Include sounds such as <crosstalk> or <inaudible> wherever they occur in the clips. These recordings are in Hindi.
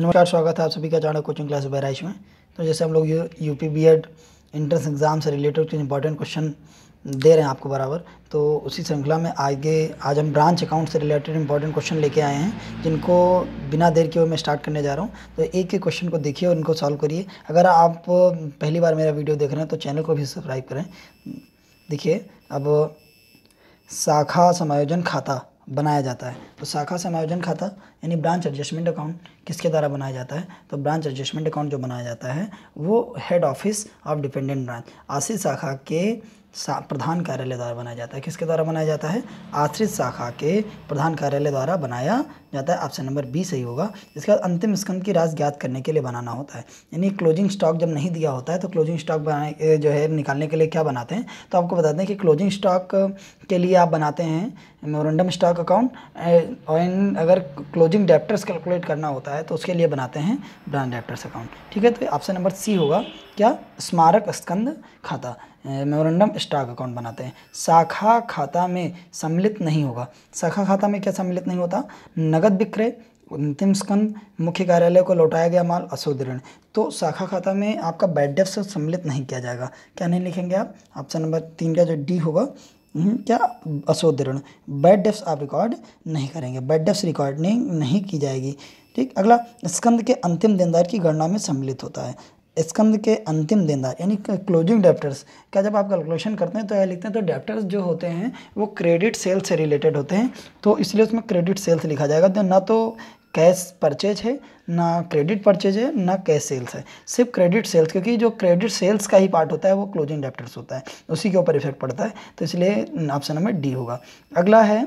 नमस्कार स्वागत है आप सभी का चाणक कोचिंग क्लास बहराइश में तो जैसे हम लोग U U P B Ed entrance exam से रिलेटेड कुछ इंपॉर्टेंट क्वेश्चन दे रहे हैं आपको बराबर तो उसी श्रृंखला में आगे आज हम ब्रांच अकाउंट से रिलेटेड इंपॉर्टेंट क्वेश्चन लेके आए हैं जिनको बिना देर के वो मैं स्टार्ट करने जा रहा हूँ तो एक एक क्वेश्चन को देखिए और इनको सॉल्व करिए अगर आप पहली बार मेरा वीडियो देख रहे हैं तो चैनल को भी सब्सक्राइब करें देखिए अब शाखा समायोजन खाता बनाया जाता है तो शाखा समायोजन खाता यानी ब्रांच एडजस्टमेंट अकाउंट किसके द्वारा बनाया जाता है तो ब्रांच एडजस्टमेंट अकाउंट जो बनाया जाता है वो head office of dependent branch आश्रित शाखा के प्रधान कार्यालय द्वारा बनाया जाता है किसके द्वारा बनाया जाता है आश्रित शाखा के प्रधान कार्यालय द्वारा बनाया जाता है ऑप्शन नंबर बी सही होगा इसके बाद अंतिम स्कंद की राज ज्ञात करने के लिए बनाना होता है यानी क्लोजिंग स्टॉक जब नहीं दिया होता है तो क्लोजिंग स्टॉक बनाने जो है निकालने के लिए क्या बनाते हैं तो आपको बता दें कि क्लोजिंग स्टॉक के लिए आप बनाते हैं मोरेंडम स्टॉक अकाउंट और अगर क्लोज क्लोजिंग डेप्टर्स कैलकुलेट करना होता है तो उसके लिए बनाते हैं ब्रांच डेप्टर्स अकाउंट ठीक है तो ऑप्शन नंबर सी होगा क्या स्मारक स्कंद खाता मेमोरेंडम स्टॉक अकाउंट बनाते हैं शाखा खाता में सम्मिलित नहीं होगा शाखा खाता में क्या सम्मिलित नहीं होता नगद विक्रय अंतिम स्कंद मुख्य कार्यालय को लौटाया गया माल अशुद्ध ऋण तो शाखा खाता में आपका बैड डेप्ट सम्मिलित नहीं किया जाएगा क्या नहीं लिखेंगे आप ऑप्शन नंबर तीन का जो डी होगा हम्म, क्या अशोध बैड डेप्स आप रिकॉर्ड नहीं करेंगे बैड डेप्स रिकॉर्डिंग नहीं की जाएगी ठीक अगला स्कंद के अंतिम देनदार की गणना में सम्मिलित होता है स्कंद के अंतिम देनदार यानी क्लोजिंग डेप्टर्स क्या जब आप कैलकुलेशन करते हैं तो यह लिखते हैं तो डेप्टर्स जो होते हैं वो क्रेडिट सेल्स से रिलेटेड होते हैं तो इसलिए उसमें क्रेडिट सेल्स लिखा जाएगा तो ना तो कैश परचेज है ना क्रेडिट परचेज है ना कैश सेल्स है सिर्फ क्रेडिट सेल्स क्योंकि जो क्रेडिट सेल्स का ही पार्ट होता है वो क्लोजिंग डेप्टर्स होता है उसी के ऊपर इफेक्ट पड़ता है तो इसलिए ऑप्शन नंबर डी होगा अगला है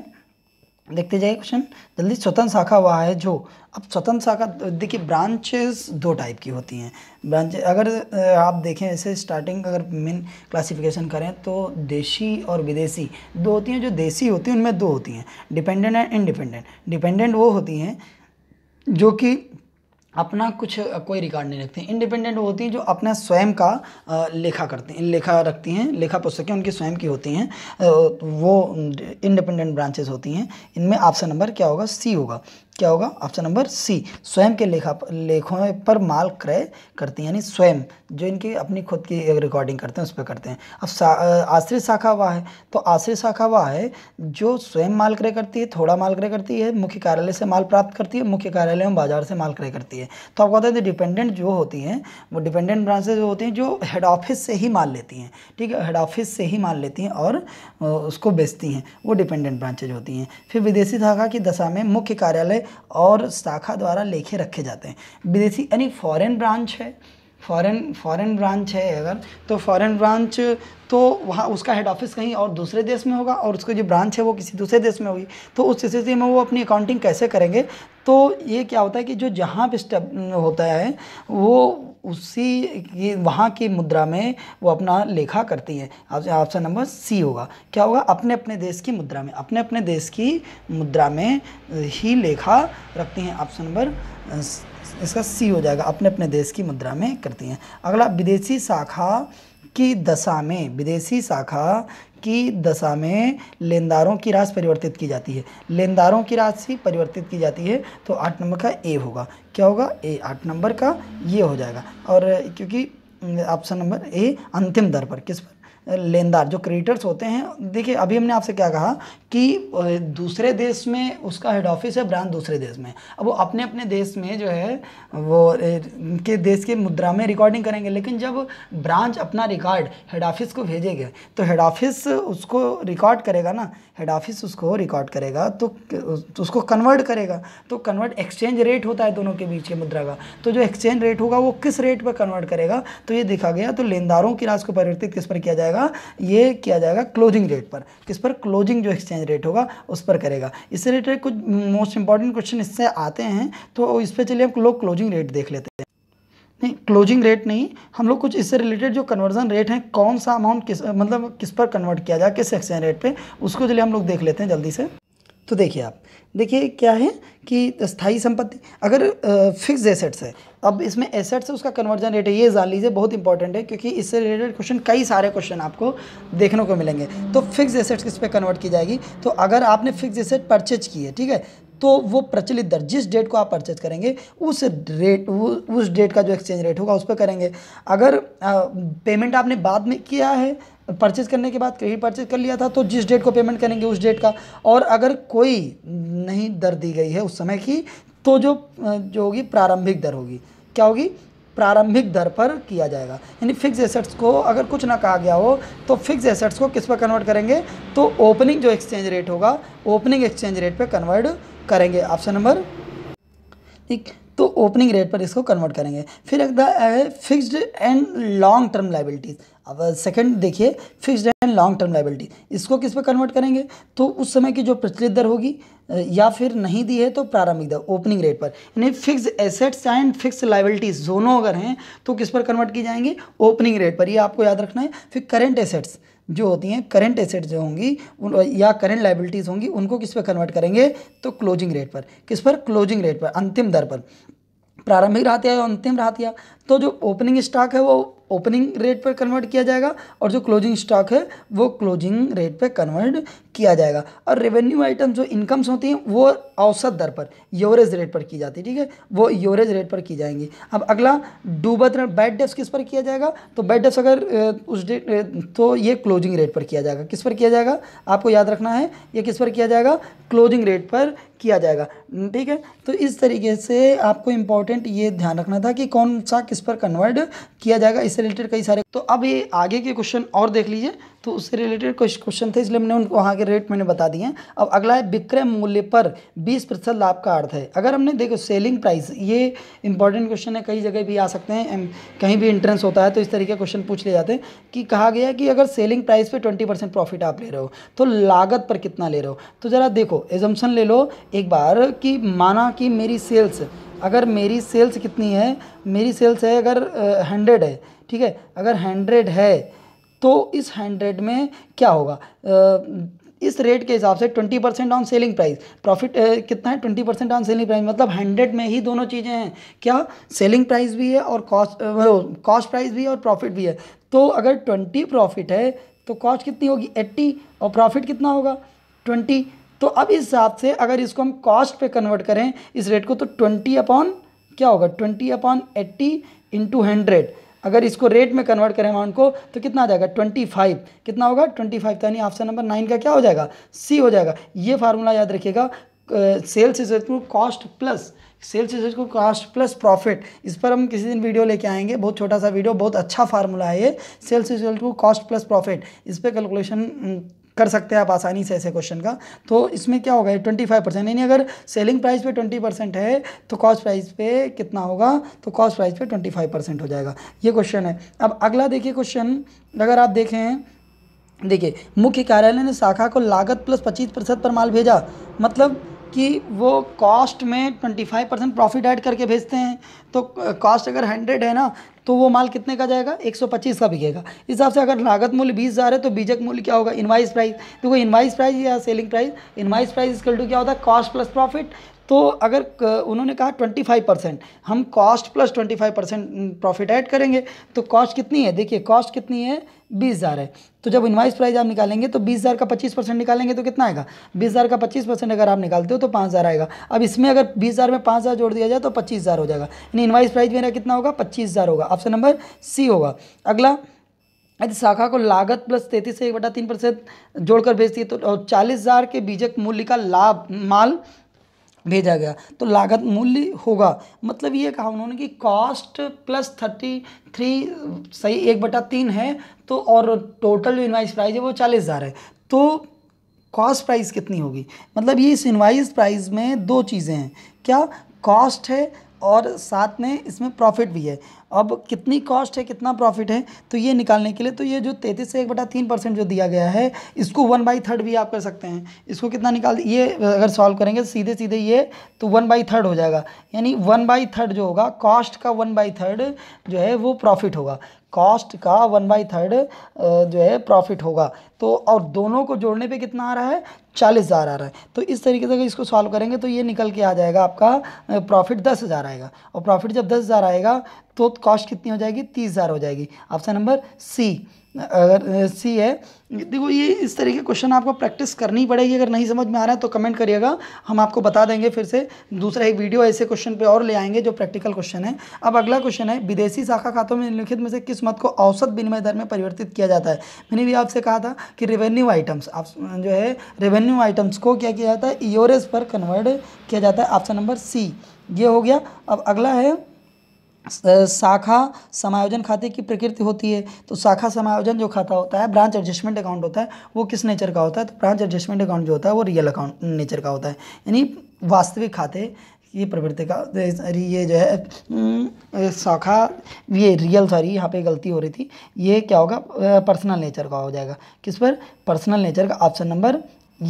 देखते जाइए क्वेश्चन जल्दी स्वतंत्र शाखा वहाँ है जो अब स्वतंत्र शाखा देखिए ब्रांचेस दो टाइप की होती हैं ब्रांच अगर आप देखें ऐसे स्टार्टिंग अगर मेन क्लासिफिकेशन करें तो देशी और विदेशी दो होती हैं जो देसी होती हैं उनमें दो होती हैं डिपेंडेंट एंड इंडिपेंडेंट डिपेंडेंट वो होती हैं जो कि अपना कुछ कोई रिकॉर्ड नहीं रखते इंडिपेंडेंट होती हैं जो अपना स्वयं का लेखा करते हैं लेखा रखती हैं लेखा पुस्तकें उनकी स्वयं की होती हैं वो इंडिपेंडेंट ब्रांचेस होती हैं इनमें ऑप्शन नंबर क्या होगा सी होगा क्या होगा ऑप्शन नंबर सी स्वयं के लेखा लेखों पर माल क्रय करती हैं यानी स्वयं जो इनकी अपनी खुद की रिकॉर्डिंग करते हैं उस पर करते हैं अब सा, आश्रित शाखा वह है तो आश्रित शाखा वह है जो स्वयं माल क्रय करती है थोड़ा माल क्रय करती है मुख्य कार्यालय से माल प्राप्त करती है मुख्य कार्यालय में बाजार से माल क्रय करती है तो आपको बता दें डिपेंडेंट जो होती हैं वो डिपेंडेंट ब्रांचेज जो होती हैं जो हेड ऑफिस से ही माल लेती हैं ठीक है हेड ऑफिस से ही माल लेती हैं और उसको बेचती हैं वो डिपेंडेंट ब्रांचेज होती हैं फिर विदेशी शाखा की दशा में मुख्य कार्यालय और शाखा द्वारा लेखे रखे जाते हैं विदेशी यानी फॉरेन ब्रांच है फॉरेन फॉरेन ब्रांच है अगर तो फॉरेन ब्रांच तो वहाँ उसका हेड ऑफिस कहीं और दूसरे देश में होगा और उसकी जो ब्रांच है वो किसी दूसरे देश में होगी तो उस स्थिति में वो अपनी अकाउंटिंग कैसे करेंगे तो ये क्या होता है कि जो जहाँ पे स्टेप होता है वो उसी की वहाँ की मुद्रा में वो अपना लेखा करती है ऑप्शन नंबर सी होगा क्या होगा अपने अपने देश की मुद्रा में अपने अपने देश की मुद्रा में ही लेखा रखती हैं ऑप्शन नंबर इसका सी हो जाएगा अपने अपने देश की मुद्रा में करती हैं अगला विदेशी शाखा की दशा में विदेशी शाखा की दशा में लेनदारों की राशि परिवर्तित की जाती है लेनदारों की राशि परिवर्तित की जाती है तो आठ नंबर का ए होगा क्या होगा ए आठ नंबर का ये हो जाएगा और क्योंकि ऑप्शन नंबर ए अंतिम दर पर किस पर लेनदार जो क्रेडिटर्स होते हैं देखिए अभी हमने आपसे क्या कहा कि दूसरे देश में उसका हेड ऑफिस है ब्रांच दूसरे देश में अब वो अपने अपने देश में जो है वो के देश के मुद्रा में रिकॉर्डिंग करेंगे लेकिन जब ब्रांच अपना रिकॉर्ड हेड ऑफिस को भेजेगा तो हेड ऑफिस उसको रिकॉर्ड करेगा ना हेड ऑफिस उसको रिकॉर्ड करेगा तो, तो उसको कन्वर्ट करेगा तो कन्वर्ट एक्सचेंज रेट होता है दोनों के बीच के मुद्रा का तो जो एक्सचेंज रेट होगा वो किस रेट पर कन्वर्ट करेगा तो ये देखा गया तो लेनदारों की राशि को परिवर्तित किस पर किया जाएगा ये किया जाएगा क्लोजिंग रेट पर किस पर क्लोजिंग जो एक्सचेंज रेट होगा उस पर करेगा इससे रिलेटेड कुछ मोस्ट इंपॉर्टेंट क्वेश्चन इससे आते हैं तो इस पर चलिए हम लोग क्लोजिंग रेट देख लेते हैं नहीं क्लोजिंग रेट नहीं हम लोग कुछ इससे रिलेटेड जो कन्वर्जन रेट है कौन सा अमाउंट किस मतलब किस पर कन्वर्ट किया जाए किस एक्सचेंज रेट पे उसको चलिए हम लोग देख लेते हैं जल्दी से तो देखिए आप देखिए क्या है कि स्थायी संपत्ति अगर फिक्स एसेट्स है अब इसमें एसेट्स है उसका कन्वर्जन रेट है ये जान लीजिए बहुत इंपॉर्टेंट है क्योंकि इससे रिलेटेड क्वेश्चन कई सारे क्वेश्चन आपको देखने को मिलेंगे तो फिक्स एसेट्स किस पे कन्वर्ट की जाएगी तो अगर आपने फिक्स एसेट परचेज की है ठीक है तो वो प्रचलित दर जिस डेट को आप परचेज करेंगे उस रेट उस डेट का जो एक्सचेंज रेट होगा उस पर करेंगे अगर पेमेंट आपने बाद में किया है परचेज करने के बाद क्रेडिट परचेज कर लिया था तो जिस डेट को पेमेंट करेंगे उस डेट का और अगर कोई नहीं दर दी गई है उस समय की तो जो जो होगी प्रारंभिक दर होगी क्या होगी प्रारंभिक दर पर किया जाएगा यानी फिक्स एसेट्स को अगर कुछ ना कहा गया हो तो फिक्स एसेट्स को किस पर कन्वर्ट करेंगे तो ओपनिंग जो एक्सचेंज रेट होगा ओपनिंग एक्सचेंज रेट पर कन्वर्ट करेंगे ऑप्शन नंबर ठीक तो ओपनिंग रेट पर इसको कन्वर्ट करेंगे फिर अगला है fixed and long term liabilities अब सेकंड देखिए fixed and long term liability इसको किस पर कन्वर्ट करेंगे तो उस समय की जो प्रचलित दर होगी या फिर नहीं दी है तो प्रारंभिक दर ओपनिंग रेट पर यानी fixed assets and fixed liabilities दोनों अगर हैं तो किस पर कन्वर्ट की जाएंगी ओपनिंग रेट पर ये आपको याद रखना है फिर करेंट एसेट्स जो होती हैं करंट एसेट जो होंगी या करंट लाइबिलिटीज़ होंगी उनको किस पर कन्वर्ट करेंगे तो क्लोजिंग रेट पर किस पर क्लोजिंग रेट पर अंतिम दर पर प्रारंभिक राहत या अंतिम राहत या तो जो ओपनिंग स्टॉक है वो ओपनिंग रेट पर कन्वर्ट किया जाएगा और जो क्लोजिंग स्टॉक है वो क्लोजिंग रेट पर कन्वर्ट किया जाएगा और रेवेन्यू आइटम जो इनकम्स होती हैं वो औसत दर पर योरेज रेट पर की जाती है ठीक है वो योरेज रेट पर की जाएंगी अब अगला डूबत बैड डेस्क किस पर किया जाएगा तो बैड डेस्क अगर उस डेट तो ये क्लोजिंग रेट पर किया जाएगा किस पर किया जाएगा आपको याद रखना है ये किस पर किया जाएगा क्लोजिंग रेट पर किया जाएगा ठीक है तो इस तरीके से आपको इंपॉर्टेंट ये ध्यान रखना था कि कौन सा किस इस पर कन्वर्ट किया जाएगा इससे रिलेटेड कई सारे तो अब ये आगे के क्वेश्चन और देख लीजिए तो उससे रिलेटेड कुछ क्वेश्चन थे इसलिए मैंने उनको वहाँ के रेट मैंने बता दिए हैं अब अगला है विक्रय मूल्य पर बीस प्रतिशत लाभ का अर्थ है अगर हमने देखो सेलिंग प्राइस ये इंपॉर्टेंट क्वेश्चन है कई जगह भी आ सकते हैं कहीं भी इंट्रेंस होता है तो इस तरीके क्वेश्चन पूछ ले जाते हैं कि कहा गया कि अगर सेलिंग प्राइस पर ट्वेंटी परसेंट प्रॉफिट आप ले रहे हो तो लागत पर कितना ले रहे हो तो ज़रा देखो एजम्सन ले लो एक बार कि माना कि मेरी सेल्स अगर मेरी सेल्स कितनी है मेरी सेल्स है अगर हंड्रेड है ठीक है अगर हंड्रेड है तो इस हंड्रेड में क्या होगा आ, इस रेट के हिसाब से twenty percent on selling price profit कितना है twenty percent on selling price मतलब हंड्रेड में ही दोनों चीज़ें हैं क्या सेलिंग प्राइस भी है और कॉस्ट कॉस्ट प्राइस भी है और प्रॉफिट भी है तो अगर ट्वेंटी प्रॉफिट है तो कॉस्ट कितनी होगी एट्टी और प्रॉफिट कितना होगा ट्वेंटी तो अब इस हिसाब से अगर इसको हम कॉस्ट पे कन्वर्ट करें इस रेट को तो ट्वेंटी अपॉन क्या होगा twenty upon eighty into hundred अगर इसको रेट में कन्वर्ट करें अमाउंट को तो कितना आ जाएगा ट्वेंटी फाइव कितना होगा ट्वेंटी फाइव यानी ऑप्शन नंबर नाइन का क्या हो जाएगा सी हो जाएगा ये फार्मूला याद रखिएगा sales is equal cost plus sales is को कॉस्ट प्लस प्रॉफिट इस पर हम किसी दिन वीडियो लेके आएंगे बहुत छोटा सा वीडियो बहुत अच्छा फार्मूला है ये सेल्स इज को कॉस्ट प्लस प्रॉफिट इस पर कैलकुलेशन कर सकते हैं आप आसानी से ऐसे क्वेश्चन का तो इसमें क्या होगा ट्वेंटी फाइव परसेंट यानी अगर सेलिंग प्राइस पे ट्वेंटी परसेंट है तो कॉस्ट प्राइस पे कितना होगा तो कॉस्ट प्राइस पे ट्वेंटी फाइव परसेंट हो जाएगा ये क्वेश्चन है अब अगला देखिए क्वेश्चन अगर आप देखें देखिए मुख्य कार्यालय ने शाखा को लागत प्लस पच्चीस प्रतिशत पर माल भेजा मतलब कि वो कॉस्ट में 25 परसेंट प्रॉफिट ऐड करके भेजते हैं तो कॉस्ट अगर 100 है ना तो वो माल कितने का जाएगा 125 का बिकेगा इस हिसाब से अगर लागत मूल्य बीस हज़ार है तो बीजक मूल्य क्या होगा इन्वाइस प्राइस देखो तो इन्वाइस प्राइस या selling price invoice price is equal to क्या होता है कॉस्ट प्लस प्रॉफिट तो अगर उन्होंने कहा 25 परसेंट हम cost plus 25 percent profit add करेंगे तो कॉस्ट कितनी है देखिए कॉस्ट कितनी है बीस हज़ार है तो जब इन्वाइस प्राइस आप निकालेंगे तो बीस हज़ार का पच्चीस परसेंट निकालेंगे तो कितना आएगा बीस हज़ार का पच्चीस परसेंट अगर आप निकालते हो तो पाँच हज़ार आएगा अब इसमें अगर बीस हज़ार में पाँच हज़ार जोड़ दिया जाए तो पच्चीस हज़ार हो जाएगा यानी इन्वाइस प्राइस मेरा कितना होगा पच्चीस हज़ार होगा ऑप्शन नंबर सी होगा अगला यदि शाखा को लागत प्लस तैंतीस से एक बटा तीन परसेंट जोड़कर बेचती है तो चालीस हज़ार के बीजक मूल्य का लाभ माल भेजा गया तो लागत मूल्य होगा मतलब ये कहा उन्होंने कि कॉस्ट प्लस थर्टी थ्री सही एक बटा तीन है तो और टोटल जो इन्वाइस प्राइस है वो चालीस हज़ार है तो कॉस्ट प्राइस कितनी होगी मतलब ये इस इन्वाइस प्राइस में दो चीज़ें हैं क्या कॉस्ट है और साथ में इसमें प्रॉफिट भी है अब कितनी कॉस्ट है कितना प्रॉफिट है तो ये निकालने के लिए तो ये जो तैंतीस से एक बटा तीन परसेंट जो दिया गया है इसको वन बाई थर्ड भी आप कर सकते हैं इसको कितना निकाल ये अगर सॉल्व करेंगे सीधे सीधे ये तो वन बाई थर्ड हो जाएगा यानी वन बाई थर्ड जो होगा कॉस्ट का वन बाई थर्ड जो है वो प्रॉफिट होगा कॉस्ट का वन बाई थर्ड जो है प्रॉफिट होगा तो और दोनों को जोड़ने पे कितना आ रहा है चालीस हज़ार आ रहा है तो इस तरीके से अगर इसको सॉल्व करेंगे तो ये निकल के आ जाएगा आपका प्रॉफिट दस हज़ार आएगा और प्रॉफिट जब दस हज़ार आएगा तो कॉस्ट कितनी हो जाएगी तीस हज़ार हो जाएगी ऑप्शन नंबर सी अगर सी है देखो ये इस तरह के क्वेश्चन आपको प्रैक्टिस करनी पड़ेगी अगर नहीं समझ में आ रहा है तो कमेंट करिएगा हम आपको बता देंगे फिर से दूसरा एक वीडियो ऐसे क्वेश्चन पे और ले आएंगे जो प्रैक्टिकल क्वेश्चन है अब अगला क्वेश्चन है विदेशी शाखा खातों में निम्नलिखित में से किस मत को औसत विनिमय दर में परिवर्तित किया जाता है मैंने भी आपसे कहा था कि रेवेन्यू आइटम्स आप जो है रेवेन्यू आइटम्स को क्या किया जाता है ईओरेस पर कन्वर्ट किया जाता है ऑप्शन नंबर सी ये हो गया अब अगला है शाखा समायोजन खाते की प्रकृति होती है तो शाखा समायोजन जो खाता होता है ब्रांच एडजस्टमेंट अकाउंट होता है वो किस नेचर का होता है तो ब्रांच एडजस्टमेंट अकाउंट जो होता है वो रियल अकाउंट नेचर का होता है यानी वास्तविक खाते ये प्रवृत्ति का सॉरी ये जो है शाखा ये रियल सॉरी यहाँ पे गलती हो रही थी ये क्या होगा पर्सनल नेचर का हो जाएगा किस पर पर्सनल नेचर का ऑप्शन नंबर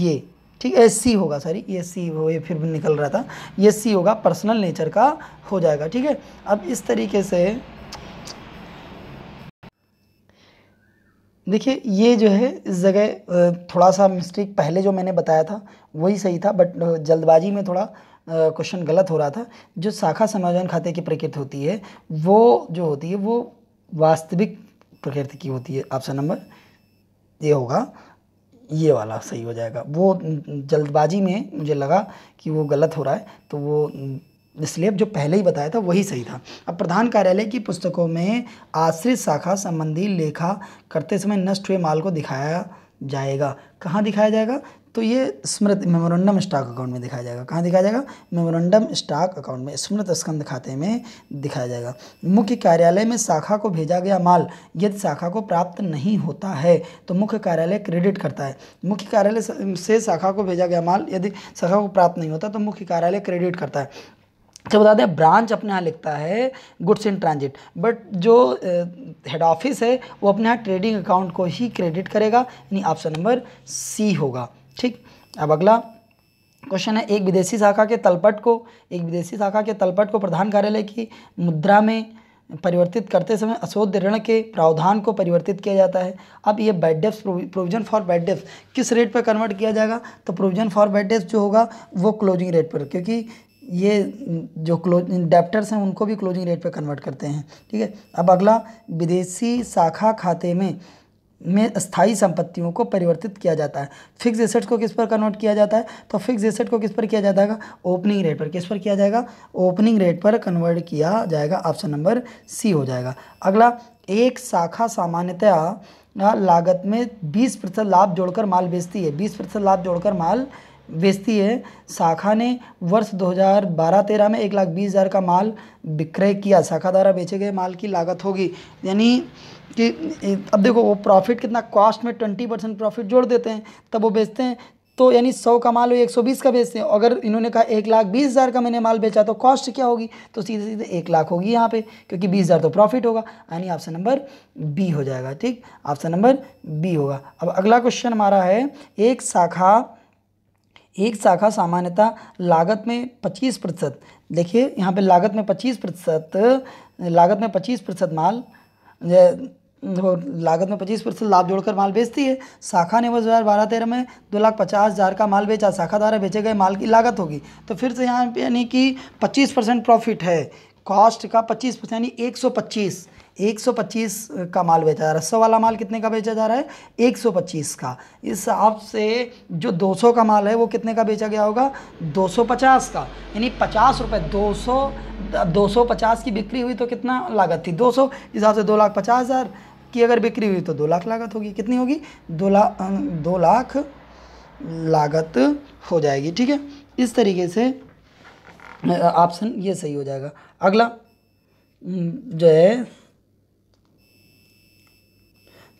ये ठीक एस सी होगा सॉरी एस सी हो ये फिर भी निकल रहा था एस सी होगा पर्सनल नेचर का हो जाएगा ठीक है अब इस तरीके से देखिए ये जो है इस जगह थोड़ा सा मिस्टेक पहले जो मैंने बताया था वही सही था बट जल्दबाजी में थोड़ा क्वेश्चन गलत हो रहा था जो शाखा समाजन खाते की प्रकृति होती है वो जो होती है वो वास्तविक प्रकृति की होती है ऑप्शन नंबर ये होगा ये वाला सही हो जाएगा वो जल्दबाजी में मुझे लगा कि वो गलत हो रहा है तो वो स्लेब जो पहले ही बताया था वही सही था अब प्रधान कार्यालय की पुस्तकों में आश्रित शाखा संबंधी लेखा करते समय नष्ट हुए माल को दिखाया जाएगा कहाँ दिखाया जाएगा तो ये स्मृत मेमोरेंडम स्टॉक अकाउंट में दिखाया जाएगा कहाँ दिखाया जाएगा मेमोरेंडम स्टॉक अकाउंट में स्मृत स्कंद खाते में दिखाया जाएगा मुख्य कार्यालय में शाखा को भेजा गया माल यदि शाखा को प्राप्त नहीं होता है तो मुख्य कार्यालय क्रेडिट करता है मुख्य कार्यालय से शाखा को भेजा गया माल यदि शाखा को प्राप्त नहीं होता तो मुख्य कार्यालय क्रेडिट करता है तो बता दें ब्रांच अपने यहाँ लिखता है गुड्स इन ट्रांजिट बट जो हेड ऑफिस है वो अपने यहाँ ट्रेडिंग अकाउंट को ही क्रेडिट करेगा यानी ऑप्शन नंबर सी होगा ठीक अब अगला क्वेश्चन है एक विदेशी शाखा के तलपट को एक विदेशी शाखा के तलपट को प्रधान कार्यालय की मुद्रा में परिवर्तित करते समय अशोध ऋण के प्रावधान को परिवर्तित किया जाता है अब ये bad debts provision for bad debts किस रेट पर कन्वर्ट किया जाएगा तो प्रोविजन फॉर बैड डेप्स जो होगा वो क्लोजिंग रेट पर क्योंकि ये जो क्लोज डेप्टर्स हैं उनको भी क्लोजिंग रेट पर कन्वर्ट करते हैं ठीक है अब अगला विदेशी शाखा खाते में में स्थायी संपत्तियों को परिवर्तित किया जाता है फिक्स एसेट्स को किस पर कन्वर्ट किया जाता है तो फिक्स एसेट को किस पर किया जाएगा ओपनिंग रेट पर किस पर किया जाएगा ओपनिंग रेट पर कन्वर्ट किया जाएगा ऑप्शन नंबर सी हो जाएगा अगला एक शाखा सामान्यतया लागत में बीस प्रतिशत लाभ जोड़कर माल बेचती है बीस प्रतिशत लाभ जोड़कर माल बेचती है शाखा ने वर्ष 2012-13 में एक लाख बीस हज़ार का माल विक्रय किया शाखा द्वारा बेचे गए माल की लागत होगी यानी कि अब देखो वो प्रॉफिट कितना कॉस्ट में ट्वेंटी परसेंट प्रॉफिट जोड़ देते हैं तब वो बेचते हैं तो यानी सौ का माल वो एक सौ बीस का बेचते हैं अगर इन्होंने कहा एक लाख बीस हज़ार का मैंने माल बेचा तो कॉस्ट क्या होगी तो सीधे सीधे एक लाख होगी यहाँ पे क्योंकि बीस हज़ार तो प्रॉफिट होगा यानी ऑप्शन नंबर बी हो जाएगा ठीक ऑप्शन नंबर बी होगा अब अगला क्वेश्चन हमारा है एक शाखा एक शाखा सामान्यतः लागत में पच्चीस प्रतिशत देखिए यहाँ पे लागत में पच्चीस प्रतिशत लागत में पच्चीस प्रतिशत माल वो लागत में पच्चीस प्रतिशत लाभ जोड़कर माल बेचती है शाखा ने वर्ष दो हज़ार बारह तेरह में दो लाख पचास हज़ार का माल बेचा शाखा द्वारा बेचे गए माल की लागत होगी तो फिर से यहाँ पे यानी कि पच्चीस परसेंट प्रॉफिट है कॉस्ट का पच्चीस परसेंट यानी एक सौ पच्चीस 125 का माल बेचा जा रहा है सौ वाला माल कितने का बेचा जा रहा है 125 का इस हिसाब से जो 200 का माल है वो कितने का बेचा गया होगा 250 का यानी पचास रुपये दो सौ दो सौ पचास की बिक्री हुई तो कितना लागत थी 200 इस हिसाब से दो लाख पचास हज़ार की अगर बिक्री हुई तो दो लाख लागत होगी कितनी होगी दो लाख दो लाख लागत हो जाएगी ठीक है इस तरीके से ऑप्शन ये सही हो जाएगा अगला जो है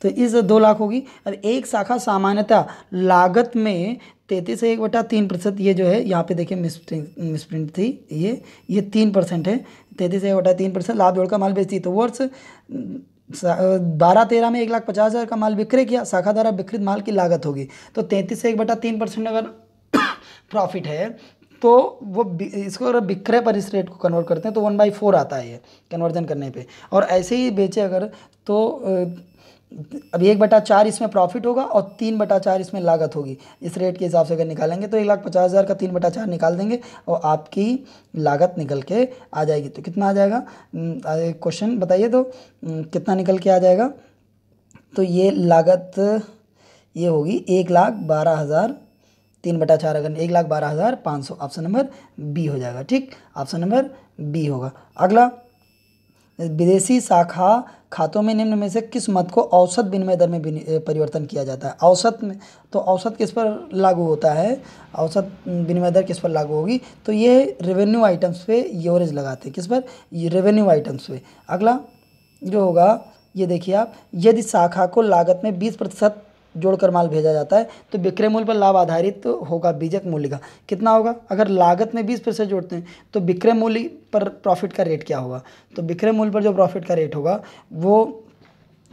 तो इस दो लाख होगी अब एक शाखा सामान्यतः लागत में तैतीस से एक बटा तीन प्रतिशत ये जो है यहाँ पे देखिए मिसप्रिंट मिसप्रिंट थी ये ये तीन परसेंट है तैतीस से एक बटा तीन प्रतिशत लाभ जोड़ का माल बेचती तो वर्ष बारह तेरह में एक लाख पचास हज़ार का माल बिक्रे किया शाखा द्वारा बिक्रित माल की लागत होगी तो तैंतीस से एक बटा तीन परसेंट अगर <coughs> प्रॉफिट है तो वो इसको अगर बिक्रय पर इस रेट को कन्वर्ट करते हैं तो वन बाई फोर आता है ये कन्वर्जन करने पे और ऐसे ही बेचे अगर तो अब एक बटा चार इसमें प्रॉफिट होगा और तीन बटा चार इसमें लागत होगी इस रेट के हिसाब से अगर निकालेंगे तो एक लाख पचास हज़ार का तीन बटा चार निकाल देंगे और आपकी लागत निकल के आ जाएगी तो कितना आ जाएगा हम्म, क्वेश्चन बताइए तो हम्म, कितना निकल के आ जाएगा तो ये लागत ये होगी एक लाख बारह हज़ार तीन बटा चार अगर एक लाख बारह हज़ार पाँच सौ ऑप्शन नंबर बी हो जाएगा ठीक ऑप्शन नंबर बी होगा अगला विदेशी शाखा खातों में निम्न में से किस मत को औसत विनिमय दर में परिवर्तन किया जाता है औसत में तो औसत किस पर लागू होता है औसत विनिमय दर किस पर लागू होगी तो ये रेवेन्यू आइटम्स पे योरेज लगाते हैं किस पर रेवेन्यू आइटम्स पे अगला जो होगा ये देखिए आप यदि शाखा को लागत में बीस प्रतिशत जोड़कर माल भेजा जाता है तो विक्रय मूल्य पर लाभ आधारित तो होगा बीजक मूल्य का कितना होगा अगर लागत में बीस परसेंट जोड़ते हैं तो विक्रय मूल्य पर प्रॉफिट का रेट क्या होगा तो विक्रय मूल्य पर जो प्रॉफिट का रेट होगा वो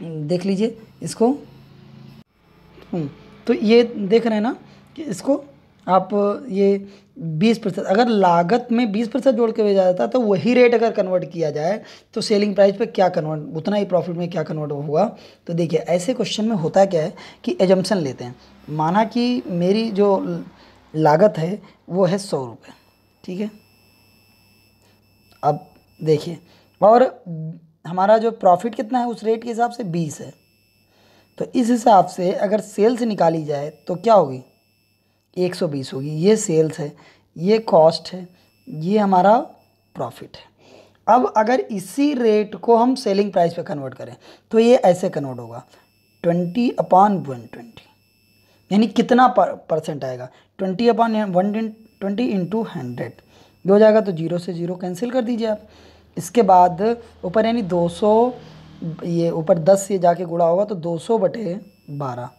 देख लीजिए इसको हम्म, तो ये देख रहे हैं ना कि इसको आप ये बीस प्रतिशत अगर लागत में बीस प्रतिशत जोड़ के भेजा जाता तो वही रेट अगर कन्वर्ट किया जाए तो सेलिंग प्राइस पे क्या कन्वर्ट उतना ही प्रॉफिट में क्या कन्वर्ट होगा तो देखिए ऐसे क्वेश्चन में होता क्या है कि एजम्पन लेते हैं माना कि मेरी जो लागत है वो है सौ रुपये ठीक है अब देखिए और हमारा जो प्रॉफिट कितना है उस रेट के हिसाब से बीस है तो इस हिसाब से अगर सेल्स निकाली जाए तो क्या होगी एक सौ बीस होगी ये सेल्स है ये कॉस्ट है ये हमारा प्रॉफिट है अब अगर इसी रेट को हम सेलिंग प्राइस पे कन्वर्ट करें तो ये ऐसे कन्वर्ट होगा ट्वेंटी अपॉन वन ट्वेंटी यानी कितना पर, परसेंट आएगा twenty upon one twenty into hundred हो जाएगा तो जीरो से जीरो कैंसिल कर दीजिए आप इसके बाद ऊपर यानी दो सौ ये ऊपर दस से जाके गुड़ा होगा तो दो सौ बटे बारह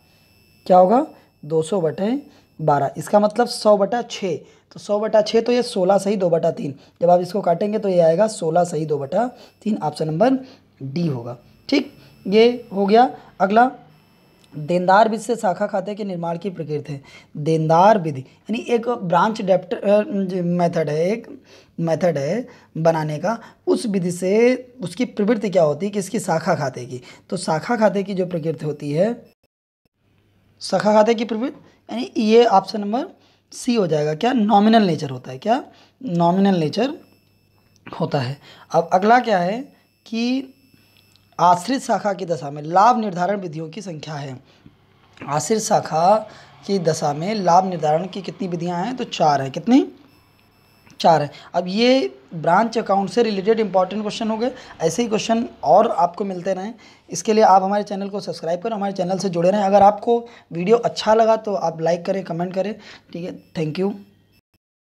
क्या होगा दो सौ बटे बारह इसका मतलब सौ बटा छः तो सौ बटा छः तो ये सोलह सही दो बटा तीन जब आप इसको काटेंगे तो ये आएगा सोलह सही दो बटा तीन ऑप्शन नंबर डी होगा ठीक ये हो गया अगला देनदार विधि से शाखा खाते के निर्माण की प्रकृति है देनदार विधि यानी एक ब्रांच डेप्ट मेथड है एक मेथड है बनाने का उस विधि से उसकी प्रवृत्ति क्या होती है कि इसकी शाखा खाते की तो शाखा खाते की जो प्रकृति होती है शाखा खाते की प्रवृत्ति यानी ये ऑप्शन नंबर सी हो जाएगा क्या नॉमिनल नेचर होता है क्या नॉमिनल नेचर होता है अब अगला क्या है कि आश्रित शाखा की दशा में लाभ निर्धारण विधियों की संख्या है आश्रित शाखा की दशा में लाभ निर्धारण की कितनी विधियां हैं तो चार हैं कितनी चार है अब ये ब्रांच अकाउंट से रिलेटेड इंपॉर्टेंट क्वेश्चन हो गए ऐसे ही क्वेश्चन और आपको मिलते रहें इसके लिए आप हमारे चैनल को सब्सक्राइब करें हमारे चैनल से जुड़े रहें अगर आपको वीडियो अच्छा लगा तो आप लाइक करें कमेंट करें ठीक है थैंक यू